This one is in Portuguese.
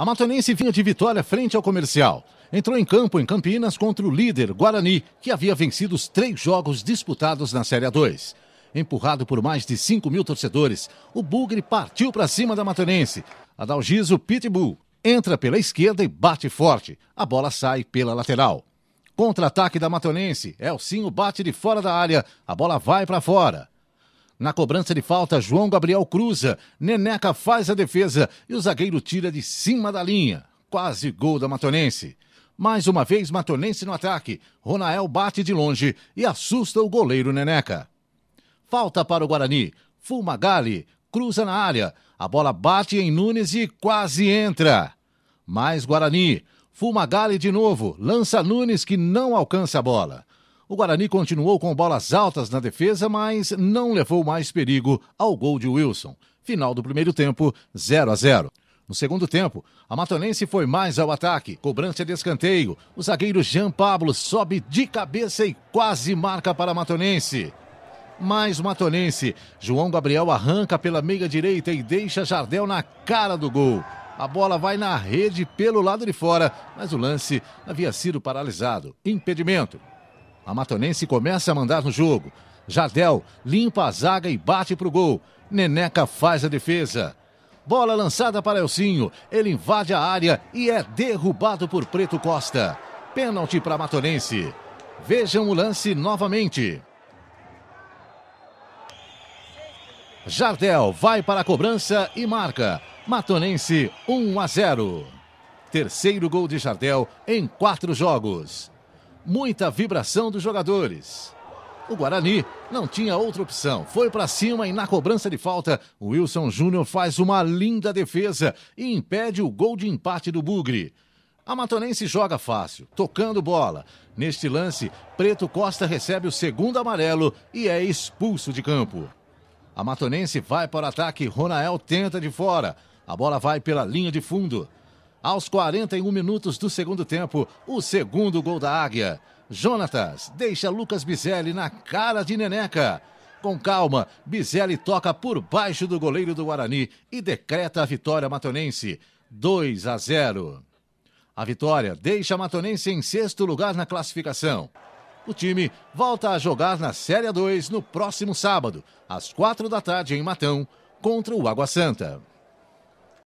A Matonense vinha de vitória frente ao comercial. Entrou em campo em Campinas contra o líder Guarani, que havia vencido os três jogos disputados na Série 2. Empurrado por mais de 5 mil torcedores, o Bugre partiu para cima da Matonense. Adalgiso Pitbull entra pela esquerda e bate forte. A bola sai pela lateral. Contra-ataque da Matonense. Elcinho bate de fora da área. A bola vai para fora. Na cobrança de falta, João Gabriel cruza, Neneca faz a defesa e o zagueiro tira de cima da linha. Quase gol da Matonense. Mais uma vez, Matonense no ataque. Ronael bate de longe e assusta o goleiro Neneca. Falta para o Guarani. Fumagalli cruza na área. A bola bate em Nunes e quase entra. Mais Guarani. Fumagalli de novo. Lança Nunes que não alcança a bola. O Guarani continuou com bolas altas na defesa, mas não levou mais perigo ao gol de Wilson. Final do primeiro tempo, 0 a 0. No segundo tempo, a Matonense foi mais ao ataque. Cobrança de escanteio. O zagueiro Jean Pablo sobe de cabeça e quase marca para a Matonense. Mais o Matonense. João Gabriel arranca pela meia direita e deixa Jardel na cara do gol. A bola vai na rede pelo lado de fora, mas o lance havia sido paralisado. Impedimento. A Matonense começa a mandar no jogo. Jardel limpa a zaga e bate para o gol. Neneca faz a defesa. Bola lançada para Elcinho. Ele invade a área e é derrubado por Preto Costa. Pênalti para Matonense. Vejam o lance novamente. Jardel vai para a cobrança e marca. Matonense 1 a 0. Terceiro gol de Jardel em quatro jogos muita vibração dos jogadores. O Guarani não tinha outra opção. Foi para cima e na cobrança de falta, o Wilson Júnior faz uma linda defesa e impede o gol de empate do Bugre. A Matonense joga fácil, tocando bola. Neste lance, Preto Costa recebe o segundo amarelo e é expulso de campo. A Matonense vai para o ataque, Ronael tenta de fora. A bola vai pela linha de fundo aos 41 minutos do segundo tempo, o segundo gol da Águia. Jonatas deixa Lucas Bizelli na cara de Neneca. Com calma, Bizelli toca por baixo do goleiro do Guarani e decreta a vitória matonense. 2 a 0. A vitória deixa a Matonense em sexto lugar na classificação. O time volta a jogar na Série 2 no próximo sábado, às quatro da tarde em Matão, contra o Água Santa.